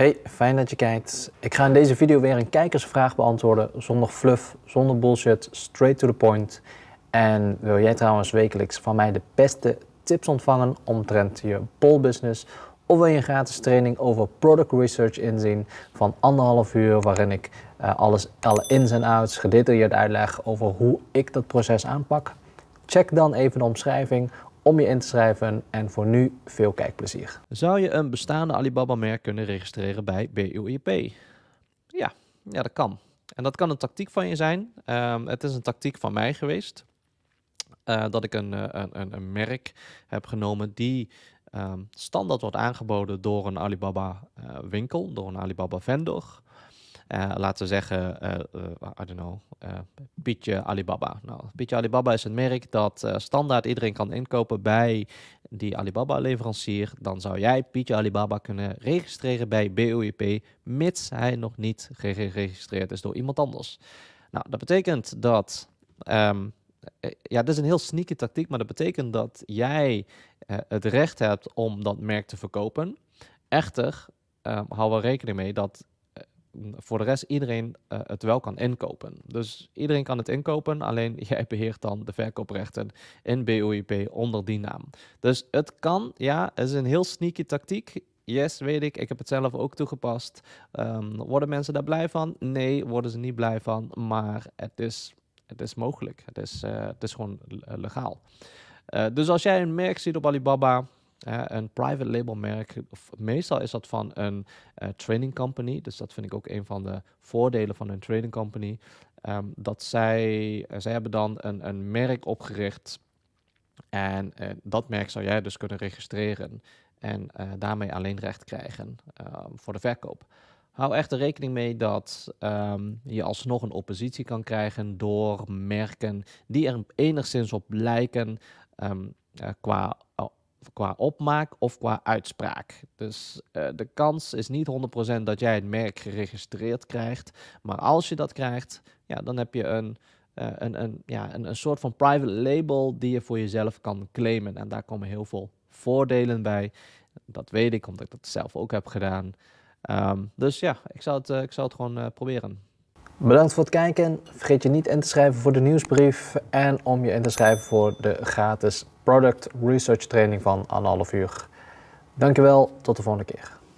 Hey, fijn dat je kijkt. Ik ga in deze video weer een kijkersvraag beantwoorden zonder fluff, zonder bullshit, straight to the point. En wil jij trouwens wekelijks van mij de beste tips ontvangen omtrent je business? Of wil je een gratis training over product research inzien van anderhalf uur waarin ik eh, alles, alle ins en outs gedetailleerd uitleg over hoe ik dat proces aanpak? Check dan even de omschrijving om je in te schrijven. En voor nu veel kijkplezier. Zou je een bestaande Alibaba-merk kunnen registreren bij BUIP? Ja, ja, dat kan. En dat kan een tactiek van je zijn. Ehm, het is een tactiek van mij geweest. Eh, dat ik een, eh, een, een, een, merk heb genomen die ehm, standaard wordt aangeboden door een Alibaba eh, winkel, door een Alibaba vendor. Eh, laten we zeggen, eh, eh, I don't know, Pietje Alibaba. Nou, Pietje Alibaba is een merk dat standaard iedereen kan inkopen bij die Alibaba-leverancier. Dan zou jij Pietje Alibaba kunnen registreren bij BOEP, mits hij nog niet geregistreerd is door iemand anders. Nou, dat betekent dat. Um, ja, dat is een heel sneaky tactiek, maar dat betekent dat jij het recht hebt om dat merk te verkopen. Echter, ehm, hou wel rekening mee dat voor de rest iedereen eh, het wel kan inkopen. Dus iedereen kan het inkopen, alleen jij beheert dan de verkooprechten in BOIP onder die naam. Dus het kan, ja, het is een heel sneaky tactiek. Yes, weet ik. Ik heb het zelf ook toegepast. Ehm, worden mensen daar blij van? Nee, worden ze niet blij van. Maar het is, het is mogelijk. Het is, eh, het is gewoon legaal. Eh, dus als jij een merk ziet op Alibaba, een private label merk, of meestal is dat van een uh, eh, training company. Dus dat vind ik ook een van de voordelen van een training company. Ehm, dat zij, eh, zij hebben dan een, een merk opgericht. En eh, dat merk zou jij dus kunnen registreren. En daarmee alleen recht krijgen ehm, voor de verkoop. Hou echt echter rekening mee dat ehm, je alsnog een oppositie kan krijgen door merken die er enigszins op lijken um, qua qua opmaak of qua uitspraak. Dus eh, de kans is niet 100% dat jij het merk geregistreerd krijgt. Maar als je dat krijgt, ja, dan heb je een, eh, een, een, ja, een, een soort van private label die je voor jezelf kan claimen. En daar komen heel veel voordelen bij. Dat weet ik, omdat ik dat zelf ook heb gedaan. Ehm, dus ja, ik zal het, eh, ik zou het gewoon proberen. Bedankt voor het kijken. Vergeet je niet in te schrijven voor de nieuwsbrief en om je in te schrijven voor de gratis product research training van anderhalf uur. Dankjewel, tot de volgende keer.